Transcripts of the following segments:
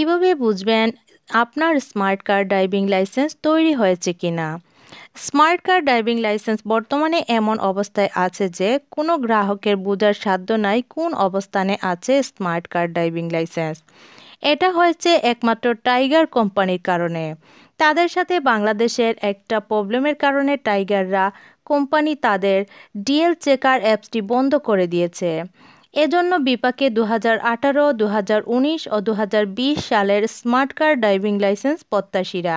কিভাবে বুঝবেন আপনার স্মার্ট কার ড্রাইভিং লাইসেন্স তৈরি হয়েছে কিনা স্মার্ট কার ড্রাইভিং লাইসেন্স বর্তমানে এমন অবস্থায় আছে যে কোনো গ্রাহকের বোঝার সাধ্য নাই কোন অবস্থানে আছে স্মার্ট কার ড্রাইভিং লাইসেন্স এটা হয়েছে একমাত্র টাইগার কোম্পানির কারণে তাদের সাথে বাংলাদেশের একটা প্রবলেমের কারণে টাইগাররা কোম্পানি তাদের ডিএল চেকার অ্যাপসটি বন্ধ করে দিয়েছে এজন্য বিপাকে দু হাজার আঠারো দু হাজার উনিশ ও দু হাজার বিশ সালের স্মার্ট কার ড্রাইভিং লাইসেন্স প্রত্যাশীরা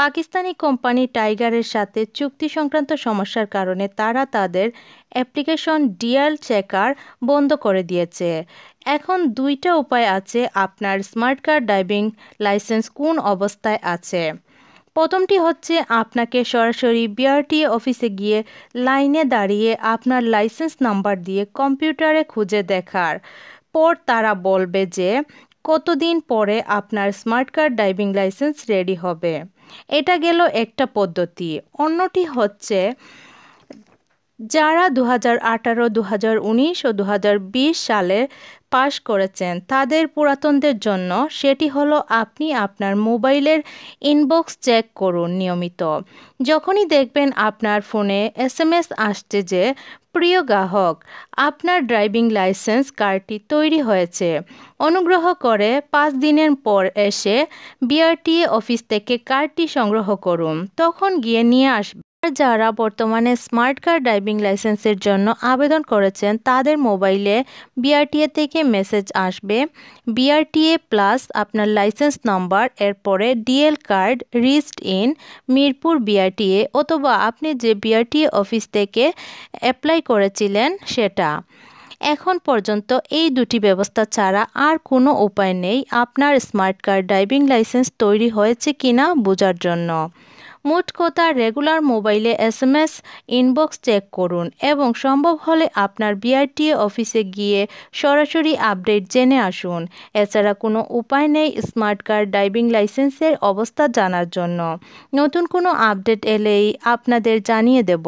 পাকিস্তানি কোম্পানি টাইগারের সাথে চুক্তি সংক্রান্ত সমস্যার কারণে তারা তাদের অ্যাপ্লিকেশন ডিয়াল চেকার বন্ধ করে দিয়েছে এখন দুইটা উপায় আছে আপনার স্মার্ট কার্ড ড্রাইভিং লাইসেন্স কোন অবস্থায় আছে প্রথমটি হচ্ছে আপনাকে সরাসরি বিআরটি অফিসে গিয়ে লাইনে দাঁড়িয়ে আপনার লাইসেন্স নাম্বার দিয়ে কম্পিউটারে খুঁজে দেখার পর তারা বলবে যে কতদিন পরে আপনার smart card driving licence ready হবে এটা গেল একটা পদ্ধতি অন্যটি হচ্ছে যারা দু হাজার আঠারো দু হাজার উনিশ ও দু হাজার বিশ সালে পাশ করেছেন তাদের পুরাতনদের জন্য সেটি হলো আপনি আপনার মোবাইলের ইনবক্স চেক করুন নিয়মিত যখনই দেখবেন আপনার ফোনে এস এম এস আসছে যে প্রিয় গ্রাহক আপনার ড্রাইভিং লাইসেন্স কার্ডটি তৈরি হয়েছে অনুগ্রহ করে পাঁচ দিনের পর এসে বিআরটিএ অফিস থেকে কার্ডটি সংগ্রহ করুন তখন গিয়ে নিয়ে আসবে যারা বর্তমানে স্মার্ট কার্ড ড্রাইভিং লাইসেন্সের জন্য আবেদন করেছেন তাদের মোবাইলে বিআরটিএ থেকে মেসেজ আসবে বিআরটিএ প্লাস আপনার লাইসেন্স নম্বর এরপরে ডিএল কার্ড রিস্ট ইন মিরপুর বিআরটিএ অথবা আপনি যে বিআরটিএ অফিস থেকে অ্যাপ্লাই করেছিলেন সেটা এখন পর্যন্ত এই দুটি ব্যবস্থা ছাড়া আর কোনো উপায় নেই আপনার স্মার্ট কার্ড ড্রাইভিং লাইসেন্স তৈরি হয়েছে কিনা বোঝার জন্য মোট কথা রেগুলার মোবাইলে S M S inbox check করুন এবং সম্ভব হলে আপনার বিআরটিএ অফিসে গিয়ে সরাসরি আপডেট জেনে আসুন এছাড়া কোনো উপায় নেই স্মার্ট কার্ড ড্রাইভিং লাইসেন্সের অবস্থা জানার জন্য নতুন কোনো আপডেট এলেই আপনাদের জানিয়ে দেব